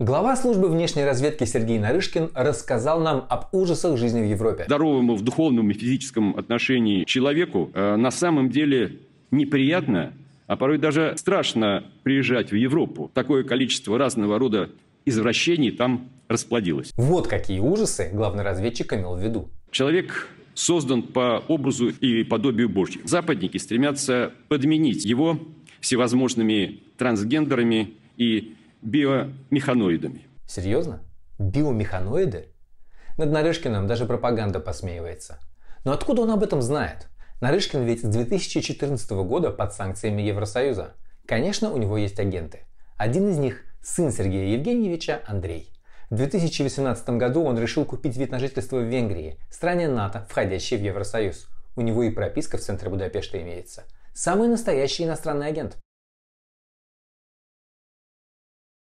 Глава службы внешней разведки Сергей Нарышкин рассказал нам об ужасах жизни в Европе. Здоровому в духовном и физическом отношении человеку э, на самом деле неприятно, а порой даже страшно приезжать в Европу. Такое количество разного рода извращений там расплодилось. Вот какие ужасы главный разведчик имел в виду. Человек создан по образу и подобию Божьему. Западники стремятся подменить его всевозможными трансгендерами и биомеханоидами. Серьезно? Биомеханоиды? Над Нарышкиным даже пропаганда посмеивается. Но откуда он об этом знает? Нарышкин ведь с 2014 года под санкциями Евросоюза. Конечно, у него есть агенты. Один из них – сын Сергея Евгеньевича Андрей. В 2018 году он решил купить вид на жительство в Венгрии, стране НАТО, входящей в Евросоюз. У него и прописка в центре Будапешта имеется. Самый настоящий иностранный агент.